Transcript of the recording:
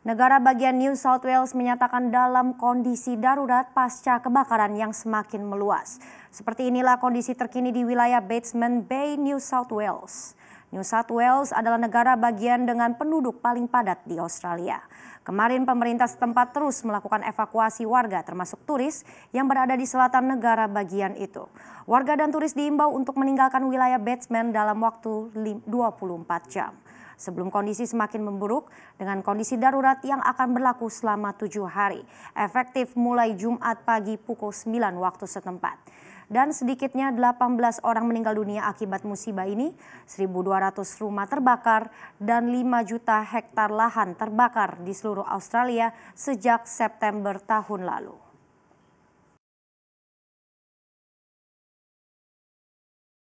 Negara bagian New South Wales menyatakan dalam kondisi darurat pasca kebakaran yang semakin meluas. Seperti inilah kondisi terkini di wilayah Bateman Bay, New South Wales. New South Wales adalah negara bagian dengan penduduk paling padat di Australia. Kemarin pemerintah setempat terus melakukan evakuasi warga termasuk turis yang berada di selatan negara bagian itu. Warga dan turis diimbau untuk meninggalkan wilayah Batman dalam waktu 24 jam. Sebelum kondisi semakin memburuk dengan kondisi darurat yang akan berlaku selama tujuh hari. Efektif mulai Jumat pagi pukul 9 waktu setempat dan sedikitnya 18 orang meninggal dunia akibat musibah ini, 1.200 rumah terbakar dan 5 juta hektar lahan terbakar di seluruh Australia sejak September tahun lalu.